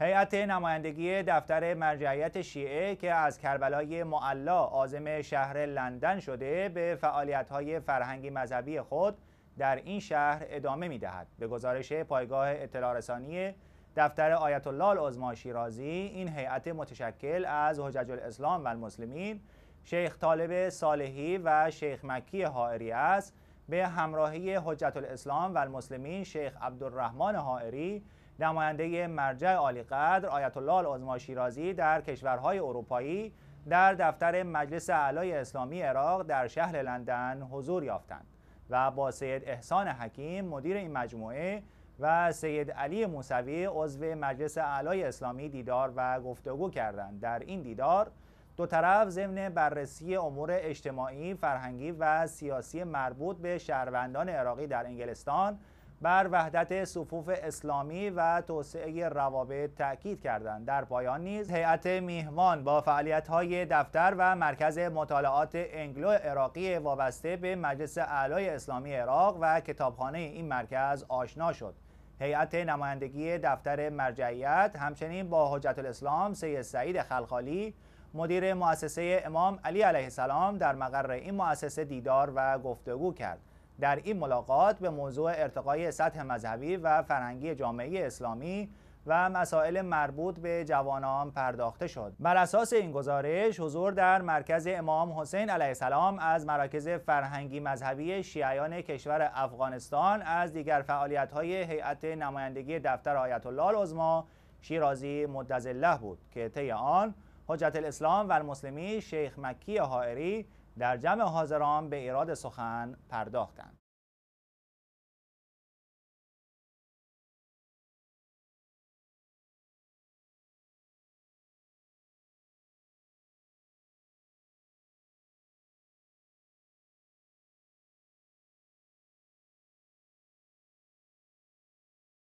هیئت نمایندگی دفتر مرجعیت شیعه که از کربلای معلا عازم شهر لندن شده به فعالیت‌های فرهنگی مذهبی خود در این شهر ادامه میدهد به گزارش پایگاه اطلاع رسانی دفتر آیت الله العظما شیرازی این هیئت متشکل از حجج الاسلام و المسلمین شیخ طالب صالحی و شیخ مکی حائری است به همراهی حجت الاسلام و المسلمین شیخ عبدالرحمن حائری نماینده مرجع عالی قدر آیت الله العظما شیرازی در کشورهای اروپایی در دفتر مجلس اعلای اسلامی عراق در شهر لندن حضور یافتند و با سید احسان حکیم مدیر این مجموعه و سید علی موسوی عضو مجلس اعلای اسلامی دیدار و گفتگو کردند در این دیدار دو طرف ضمن بررسی امور اجتماعی، فرهنگی و سیاسی مربوط به شهروندان عراقی در انگلستان بر وحدت صفوف اسلامی و توسعه روابط تاکید کردند در پایان نیز هیئت میهمان با های دفتر و مرکز مطالعات انگلو عراقی وابسته به مجلس اعلای اسلامی عراق و کتابخانه این مرکز آشنا شد هیئت نمایندگی دفتر مرجعیت همچنین با حجت الاسلام سید سعید خلخالی مدیر مؤسسه امام علی علیه السلام در مقر این مؤسسه دیدار و گفتگو کرد در این ملاقات به موضوع ارتقای سطح مذهبی و فرهنگی جامعه اسلامی و مسائل مربوط به جوانان پرداخته شد بر اساس این گزارش حضور در مرکز امام حسین علیه السلام از مراکز فرهنگی مذهبی شیعیان کشور افغانستان از دیگر فعالیت‌های هیئت نمایندگی دفتر آیت الله العظما شیرازی مدظله بود که طی آن حجت الاسلام و المسلمی شیخ مکی حائری در جمع حاضران به ایراد سخن پرداختند